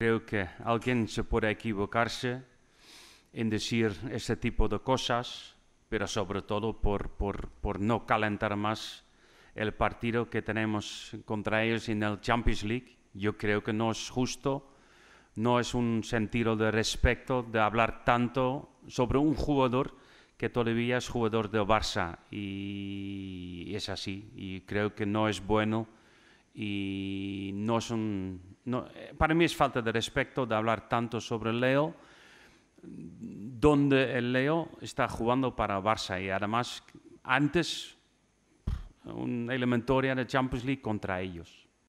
Creo que alguien se puede equivocarse en decir este tipo de cosas, pero sobre todo por, por, por no calentar más el partido que tenemos contra ellos en el Champions League. Yo creo que no es justo, no es un sentido de respeto de hablar tanto sobre un jugador que todavía es jugador de Barça y es así. Y creo que no es bueno y no es un, eh, para mí es falta de respeto de hablar tanto sobre Leo, donde el Leo está jugando para Barça y además antes un elementoria de Champions League contra ellos.